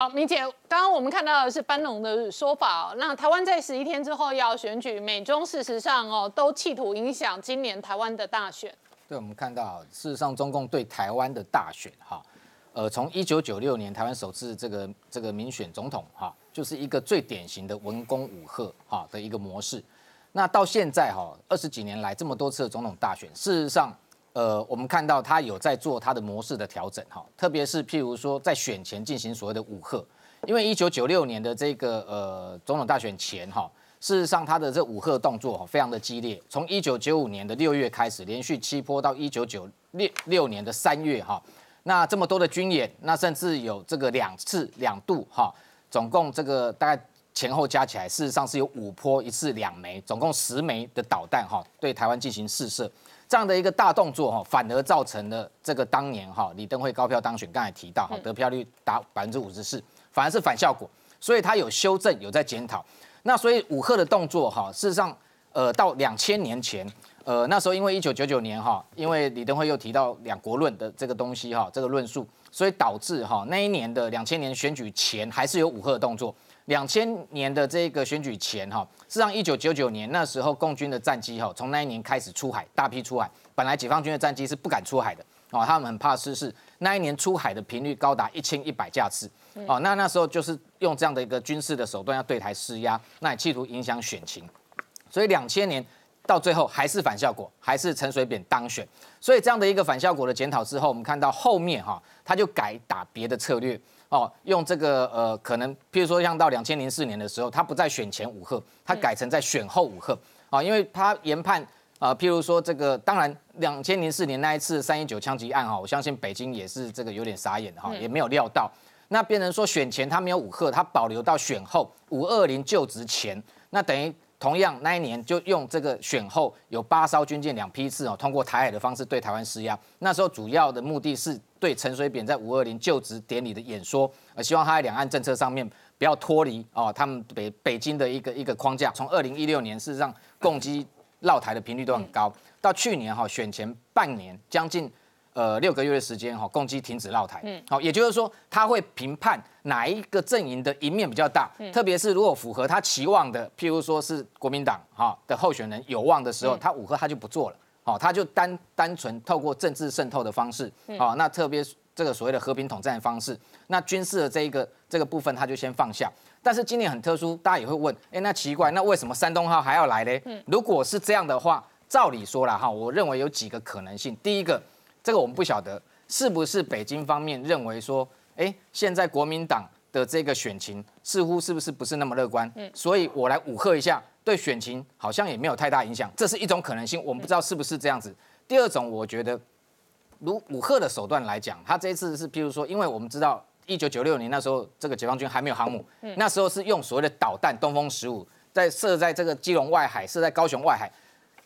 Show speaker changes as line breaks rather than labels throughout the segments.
好，明姐，刚刚我们看到的是班农的说法哦。那台湾在十一天之后要选举，美中事实上哦都企图影响今年台湾的大选。对，我们看到事实上中共对台湾的大选哈，呃，从一九九六年台湾首次这个这个民选总统哈，就是一个最典型的文攻武赫哈的一个模式。那到现在哈二十几年来这么多次的总统大选，事实上。呃，我们看到他有在做他的模式的调整哈，特别是譬如说在选前进行所谓的五贺，因为一九九六年的这个呃总统大选前哈，事实上他的这五贺动作非常的激烈，从一九九五年的六月开始，连续七波到一九九六六年的三月哈，那这么多的军演，那甚至有这个两次两度哈，总共这个大概前后加起来，事实上是有五波一次两枚，总共十枚的导弹哈对台湾进行试射。这样的一个大动作哈，反而造成了这个当年哈李登辉高票当选，刚才提到哈得票率达百分之五十四，反而是反效果，所以他有修正有在检讨。那所以五赫的动作哈，事实上呃到两千年前呃那时候因为一九九九年哈，因为李登辉又提到两国论的这个东西哈这个论述，所以导致哈那一年的两千年选举前还是有五赫的动作。两千年的这个选举前，哈，事实上一九九九年那时候，共军的战机，哈，从那一年开始出海，大批出海。本来解放军的战机是不敢出海的，哦，他们很怕失事。那一年出海的频率高达一千一百架次，哦，那那时候就是用这样的一个军事的手段要对台施压，那也企图影响选情。所以两千年。到最后还是反效果，还是陈水扁当选。所以这样的一个反效果的检讨之后，我们看到后面哈，他就改打别的策略哦，用这个呃，可能譬如说像到两千零四年的时候，他不再选前五核，他改成在选后五核啊，因为他研判啊，譬如说这个，当然两千零四年那一次三一九枪击案哈，我相信北京也是这个有点傻眼的哈，也没有料到。那变成说选前他没有五核，他保留到选后五二零就职前，那等于。同样，那一年就用这个选后有八艘军舰两批次哦，通过台海的方式对台湾施压。那时候主要的目的是对陈水扁在五二零就职典礼的演说，呃，希望他在两岸政策上面不要脱离哦，他们北北京的一个一个框架。从二零一六年事实上共机绕台的频率都很高，到去年哈选前半年将近。呃，六个月的时间哈，共计停止绕台。嗯，好，也就是说他会评判哪一个阵营的赢面比较大，特别是如果符合他期望的，譬如说是国民党哈的候选人有望的时候，他五核他就不做了。哦，他就单单纯透过政治渗透的方式，哦，那特别这个所谓的和平统战的方式，那军事的这一个这个部分他就先放下。但是今年很特殊，大家也会问，哎，那奇怪，那为什么山东号还要来呢？如果是这样的话，照理说了哈，我认为有几个可能性，第一个。这个我们不晓得是不是北京方面认为说，哎，现在国民党的这个选情似乎是不是不是那么乐观？嗯，所以我来武贺一下，对选情好像也没有太大影响，这是一种可能性，我们不知道是不是这样子。第二种，我觉得，如武贺的手段来讲，他这一次是，譬如说，因为我们知道，一九九六年那时候，这个解放军还没有航母，那时候是用所谓的导弹东风十五，在设在这个基隆外海，设在高雄外海。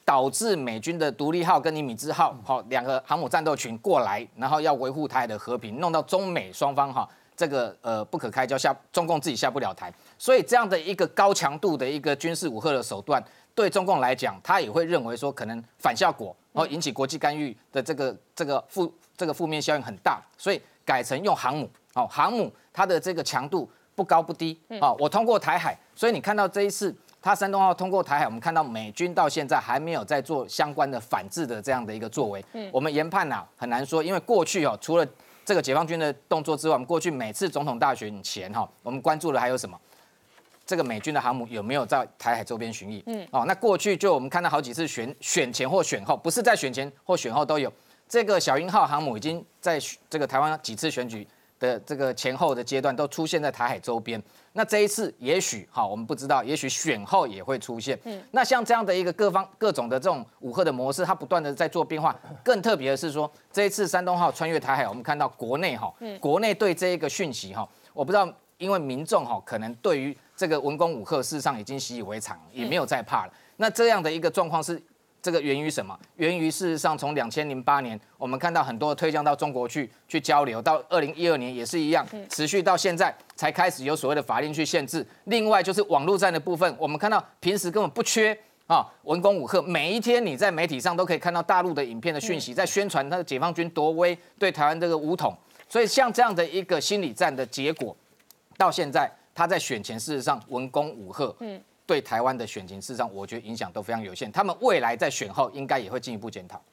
导致美军的独立号跟尼米兹号，好两个航母战斗群过来，然后要维护台海的和平，弄到中美双方哈这个呃不可开交下，中共自己下不了台，所以这样的一个高强度的一个军事武吓的手段，对中共来讲，他也会认为说可能反效果，然后引起国际干预的这个这个负这个负面效应很大，所以改成用航母，好航母它的这个强度不高不低，好我通过台海，所以你看到这一次。它山东号通过台海，我们看到美军到现在还没有在做相关的反制的这样的一个作为。嗯，我们研判呐很难说，因为过去哦除了这个解放军的动作之外，我们过去每次总统大选前哈，我们关注的还有什么？这个美军的航母有没有在台海周边巡弋？嗯，哦，那过去就我们看到好几次选选前或选后，不是在选前或选后都有这个小鹰号航母已经在这个台湾几次选举。的这个前后的阶段都出现在台海周边，那这一次也许哈，我们不知道，也许选后也会出现。嗯，那像这样的一个各方各种的这种武赫的模式，它不断的在做变化。更特别的是说，这一次山东号穿越台海，我们看到国内哈，国内对这一个讯息哈，我不知道，因为民众哈可能对于这个文攻武赫事实上已经习以为常，也没有再怕了。那这样的一个状况是。这个源于什么？源于事实上，从两千零八年，我们看到很多推向到中国去去交流，到二零一二年也是一样，持续到现在才开始有所谓的法令去限制。另外就是网络战的部分，我们看到平时根本不缺啊，文攻武赫，每一天你在媒体上都可以看到大陆的影片的讯息，在宣传他的解放军夺威，对台湾这个武统。所以像这样的一个心理战的结果，到现在他在选前事实上文攻武赫，嗯。对台湾的选情，事实上，我觉得影响都非常有限。他们未来在选后应该也会进一步检讨。